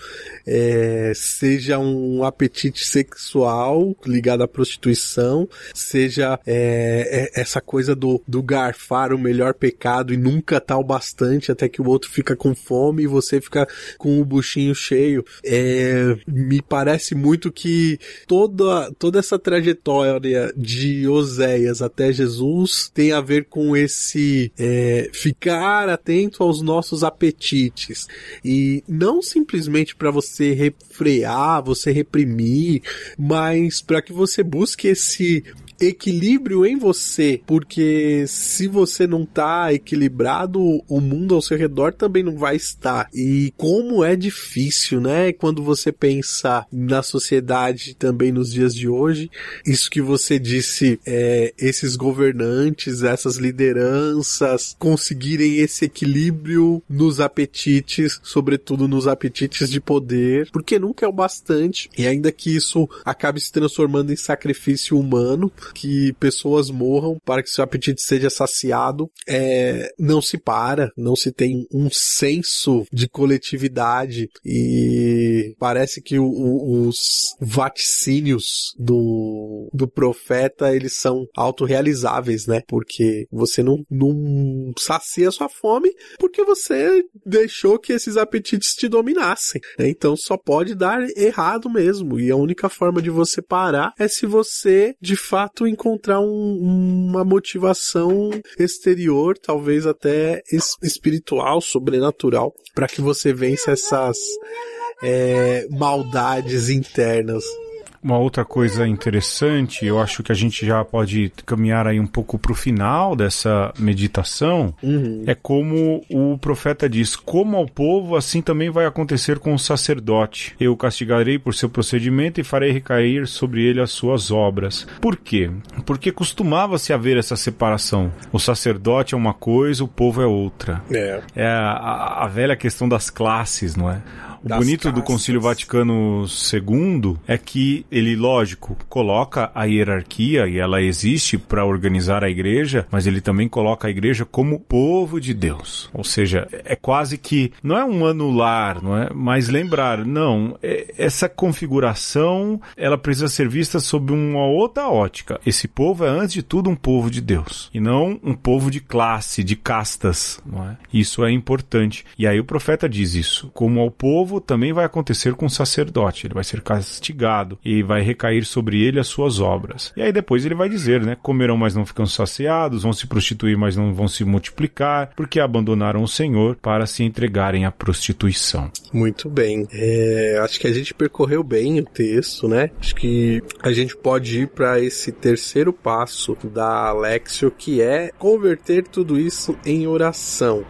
é, seja um um apetite sexual ligado à prostituição, seja é, é, essa coisa do, do garfar o melhor pecado e nunca tá o bastante até que o outro fica com fome e você fica com o buchinho cheio. É, me parece muito que toda, toda essa trajetória de Oséias até Jesus tem a ver com esse é, ficar atento aos nossos apetites e não simplesmente para você refrear, você reprimir, mas para que você busque esse equilíbrio em você, porque se você não tá equilibrado, o mundo ao seu redor também não vai estar. E como é difícil, né? Quando você pensa na sociedade também nos dias de hoje, isso que você disse, é, esses governantes, essas lideranças conseguirem esse equilíbrio nos apetites, sobretudo nos apetites de poder, porque nunca é o bastante, e ainda que isso acabe se transformando em sacrifício humano, que pessoas morram para que seu apetite seja saciado, é, não se para, não se tem um senso de coletividade e parece que o, o, os vaticínios do, do profeta eles são autorrealizáveis, né? Porque você não, não sacia sua fome porque você deixou que esses apetites te dominassem. Né? Então só pode dar errado mesmo. E a única forma de você parar é se você de fato fato encontrar um, uma motivação exterior, talvez até espiritual, sobrenatural, para que você vença essas é, maldades internas uma outra coisa interessante, eu acho que a gente já pode caminhar aí um pouco para o final dessa meditação, uhum. é como o profeta diz: Como ao povo, assim também vai acontecer com o sacerdote. Eu o castigarei por seu procedimento e farei recair sobre ele as suas obras. Por quê? Porque costumava-se haver essa separação. O sacerdote é uma coisa, o povo é outra. É, é a, a velha questão das classes, não é? O bonito castas. do Concílio Vaticano II é que ele, lógico, coloca a hierarquia e ela existe para organizar a igreja, mas ele também coloca a igreja como povo de Deus. Ou seja, é quase que não é um anular, não é? Mas lembrar, não, é, essa configuração, ela precisa ser vista sob uma outra ótica. Esse povo é antes de tudo um povo de Deus e não um povo de classe, de castas, não é? Isso é importante. E aí o profeta diz isso, como ao povo também vai acontecer com o sacerdote, ele vai ser castigado e vai recair sobre ele as suas obras. E aí depois ele vai dizer, né? Comerão, mas não ficam saciados, vão se prostituir, mas não vão se multiplicar, porque abandonaram o Senhor para se entregarem à prostituição. Muito bem. É, acho que a gente percorreu bem o texto, né? Acho que a gente pode ir para esse terceiro passo da Alexio, que é converter tudo isso em oração.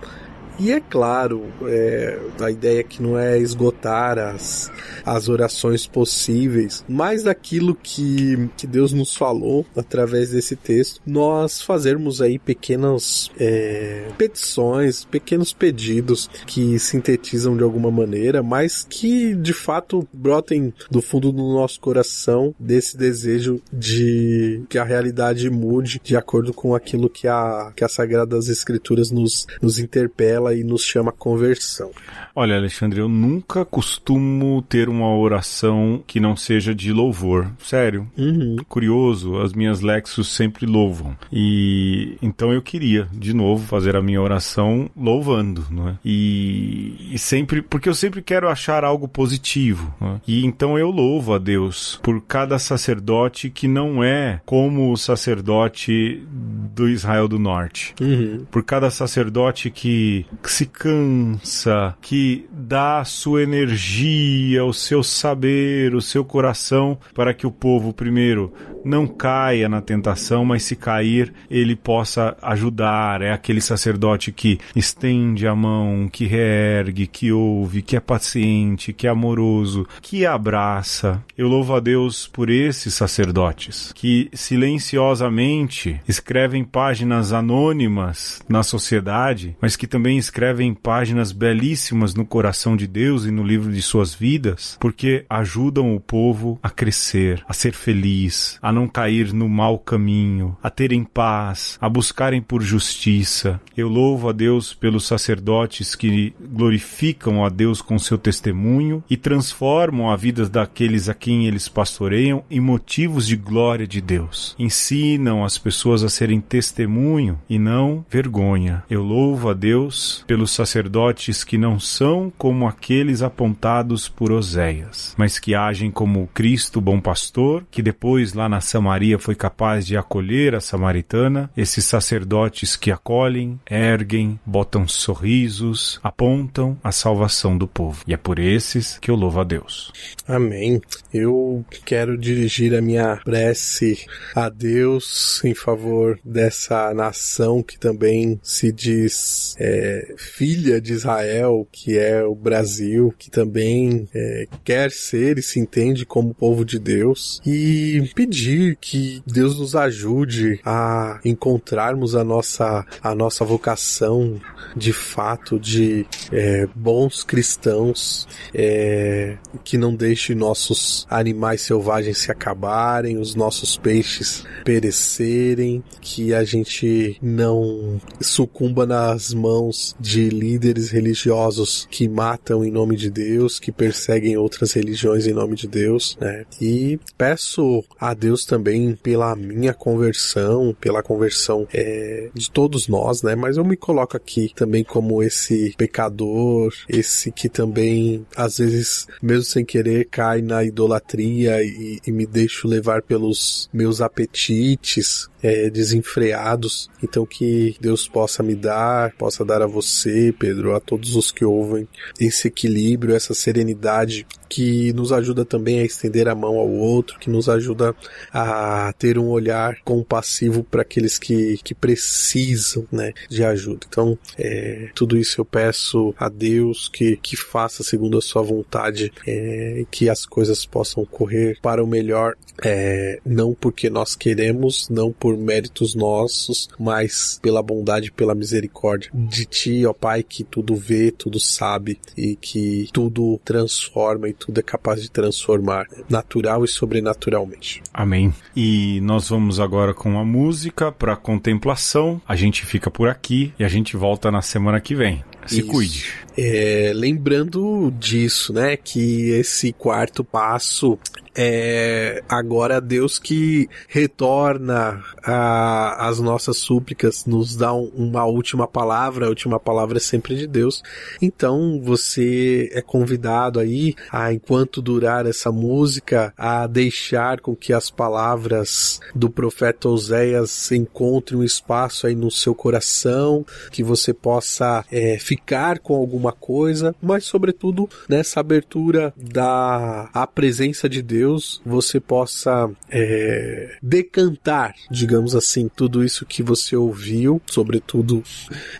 E é claro, é, a ideia é que não é esgotar as, as orações possíveis, mas daquilo que, que Deus nos falou através desse texto, nós fazermos aí pequenas é, petições, pequenos pedidos que sintetizam de alguma maneira, mas que de fato brotem do fundo do nosso coração desse desejo de que a realidade mude de acordo com aquilo que, a, que as Sagradas Escrituras nos, nos interpela e nos chama conversão. Olha, Alexandre, eu nunca costumo ter uma oração que não seja de louvor. Sério. Uhum. Curioso, as minhas lexos sempre louvam. E então eu queria, de novo, fazer a minha oração louvando, não é? E, e sempre, porque eu sempre quero achar algo positivo. É? E então eu louvo a Deus por cada sacerdote que não é como o sacerdote do Israel do Norte. Uhum. Por cada sacerdote que que se cansa, que dá sua energia, o seu saber, o seu coração para que o povo, primeiro, não caia na tentação, mas se cair, ele possa ajudar. É aquele sacerdote que estende a mão, que reergue, que ouve, que é paciente, que é amoroso, que abraça. Eu louvo a Deus por esses sacerdotes que silenciosamente escrevem páginas anônimas na sociedade, mas que também escrevem páginas belíssimas no coração de Deus e no livro de suas vidas, porque ajudam o povo a crescer, a ser feliz, a não cair no mau caminho, a terem paz, a buscarem por justiça. Eu louvo a Deus pelos sacerdotes que glorificam a Deus com seu testemunho e transformam a vida daqueles a quem eles pastoreiam em motivos de glória de Deus. Ensinam as pessoas a serem testemunho e não vergonha. Eu louvo a Deus pelos sacerdotes que não são como aqueles apontados por Oséias, mas que agem como Cristo bom pastor, que depois lá na Samaria foi capaz de acolher a samaritana, esses sacerdotes que acolhem, erguem, botam sorrisos, apontam a salvação do povo. E é por esses que eu louvo a Deus. Amém. Eu quero dirigir a minha prece a Deus em favor dessa nação que também se diz é, filha de Israel, que é o Brasil, que também é, quer ser e se entende como povo de Deus, e pedir que Deus nos ajude a encontrarmos a nossa, a nossa vocação de fato de é, bons cristãos é, que não deixe nossos animais selvagens se acabarem, os nossos peixes perecerem, que a gente não sucumba nas mãos de líderes religiosos que matam em nome de Deus, que perseguem outras religiões em nome de Deus, né? E peço a Deus também pela minha conversão, pela conversão é, de todos nós, né? Mas eu me coloco aqui também como esse pecador, esse que também às vezes, mesmo sem querer, cai na idolatria e, e me deixo levar pelos meus apetites é, desenfreados. Então que Deus possa me dar, possa dar a você você, Pedro, a todos os que ouvem, esse equilíbrio, essa serenidade que nos ajuda também a estender a mão ao outro, que nos ajuda a ter um olhar compassivo para aqueles que, que precisam né, de ajuda. Então, é, tudo isso eu peço a Deus que, que faça segundo a sua vontade é, que as coisas possam correr para o melhor, é, não porque nós queremos, não por méritos nossos, mas pela bondade, pela misericórdia de Ti, ó Pai, que tudo vê, tudo sabe e que tudo transforma e tudo é capaz de transformar natural e sobrenaturalmente. Amém. E nós vamos agora com a música para contemplação. A gente fica por aqui e a gente volta na semana que vem. Se Isso. cuide. É, lembrando disso, né? Que esse quarto passo é agora Deus que retorna a, as nossas súplicas, nos dá um, uma última palavra, a última palavra é sempre de Deus. Então você é convidado aí a, enquanto durar essa música, a deixar com que as palavras do profeta Oséias encontrem um espaço aí no seu coração, que você possa é, ficar com alguma alguma coisa, mas sobretudo nessa abertura da a presença de Deus, você possa é, decantar, digamos assim, tudo isso que você ouviu, sobretudo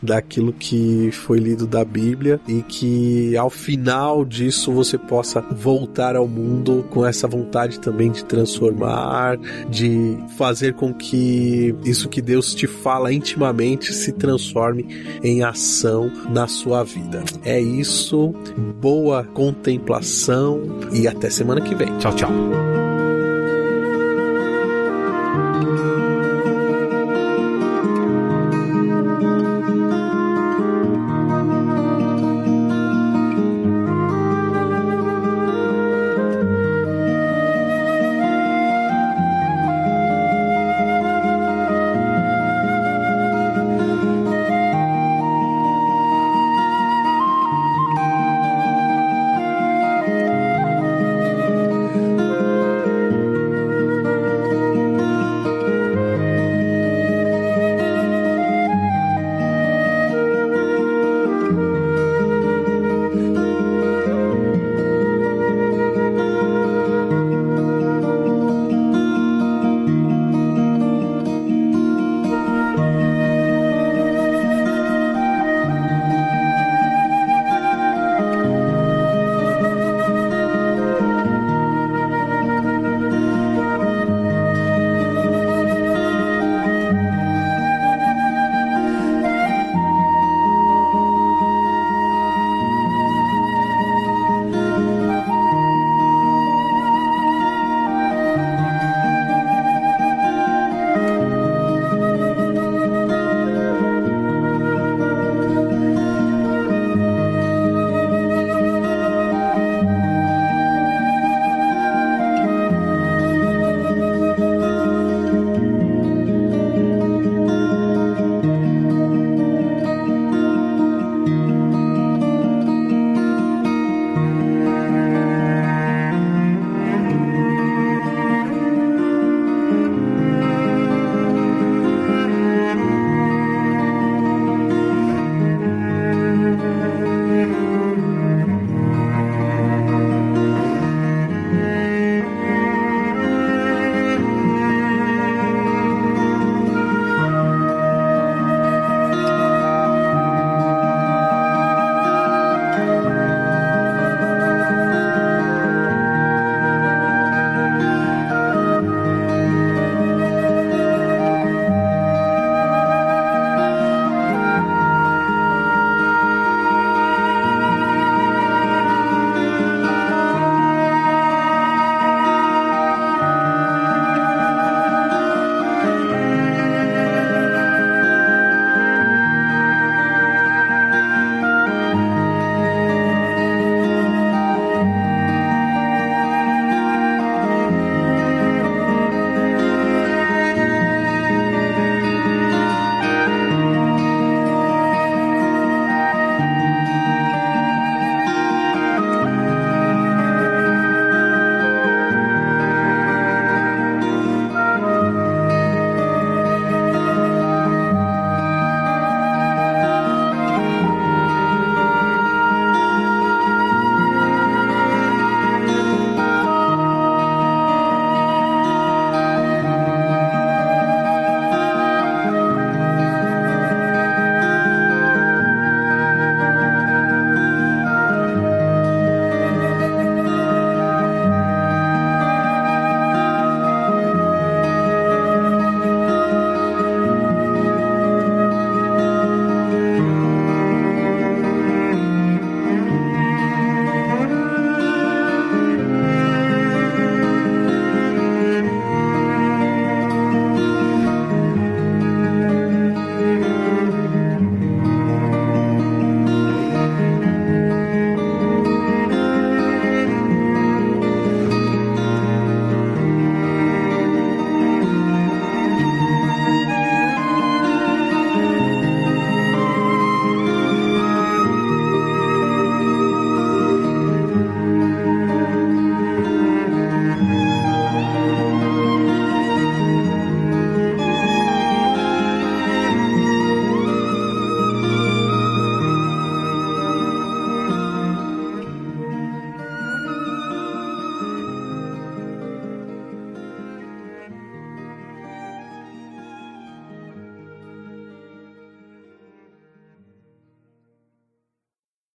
daquilo que foi lido da Bíblia e que ao final disso você possa voltar ao mundo com essa vontade também de transformar, de fazer com que isso que Deus te fala intimamente se transforme em ação na sua vida. É isso. Boa contemplação e até semana que vem. Tchau, tchau.